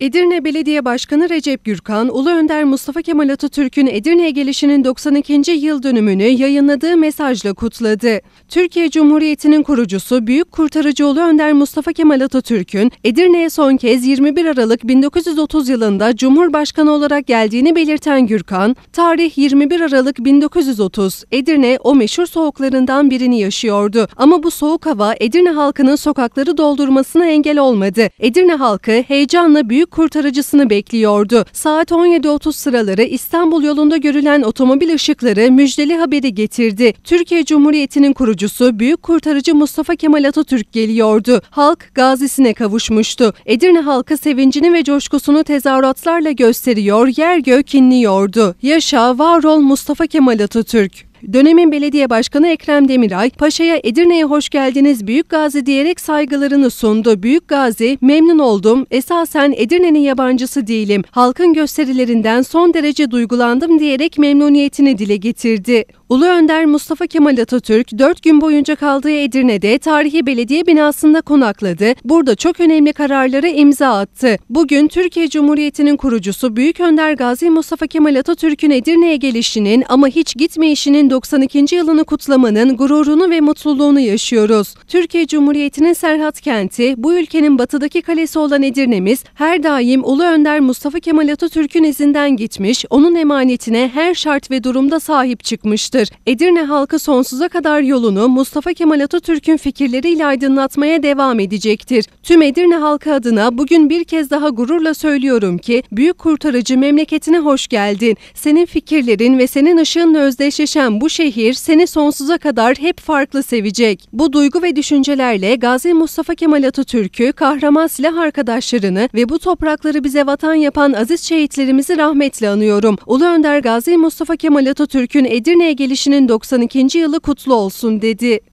Edirne Belediye Başkanı Recep Gürkan, Ulu Önder Mustafa Kemal Atatürk'ün Edirne'ye gelişinin 92. yıl dönümünü yayınladığı mesajla kutladı. Türkiye Cumhuriyeti'nin kurucusu Büyük Kurtarıcı Ulu Önder Mustafa Kemal Atatürk'ün Edirne'ye son kez 21 Aralık 1930 yılında Cumhurbaşkanı olarak geldiğini belirten Gürkan, tarih 21 Aralık 1930, Edirne o meşhur soğuklarından birini yaşıyordu. Ama bu soğuk hava Edirne halkının sokakları doldurmasına engel olmadı. Edirne halkı heyecanla Büyük kurtarıcısını bekliyordu. Saat 17.30 sıraları İstanbul yolunda görülen otomobil ışıkları müjdeli haberi getirdi. Türkiye Cumhuriyeti'nin kurucusu Büyük Kurtarıcı Mustafa Kemal Atatürk geliyordu. Halk gazisine kavuşmuştu. Edirne halkı sevincini ve coşkusunu tezahüratlarla gösteriyor, yer gök inliyordu. Yaşa, var ol Mustafa Kemal Atatürk. Dönemin belediye başkanı Ekrem Demiray, Paşa'ya Edirne'ye hoş geldiniz Büyük Gazi diyerek saygılarını sundu. Büyük Gazi, memnun oldum, esasen Edirne'nin yabancısı değilim, halkın gösterilerinden son derece duygulandım diyerek memnuniyetini dile getirdi. Ulu Önder Mustafa Kemal Atatürk 4 gün boyunca kaldığı Edirne'de tarihi belediye binasında konakladı. Burada çok önemli kararları imza attı. Bugün Türkiye Cumhuriyeti'nin kurucusu Büyük Önder Gazi Mustafa Kemal Atatürk'ün Edirne'ye gelişinin ama hiç gitmeyişinin 92. yılını kutlamanın gururunu ve mutluluğunu yaşıyoruz. Türkiye Cumhuriyeti'nin Serhat kenti, bu ülkenin batıdaki kalesi olan Edirne'miz her daim Ulu Önder Mustafa Kemal Atatürk'ün izinden gitmiş, onun emanetine her şart ve durumda sahip çıkmıştır. Edirne halkı sonsuza kadar yolunu Mustafa Kemal Atatürk'ün fikirleriyle aydınlatmaya devam edecektir. Tüm Edirne halkı adına bugün bir kez daha gururla söylüyorum ki büyük kurtarıcı memleketine hoş geldin. Senin fikirlerin ve senin ışığınla özdeşleşen bu şehir seni sonsuza kadar hep farklı sevecek. Bu duygu ve düşüncelerle Gazi Mustafa Kemal Atatürk'ü, kahraman silah arkadaşlarını ve bu toprakları bize vatan yapan aziz şehitlerimizi rahmetle anıyorum. Ulu Önder Gazi Mustafa Kemal Atatürk'ün Edirne'ye gelişinin 92. yılı kutlu olsun dedi.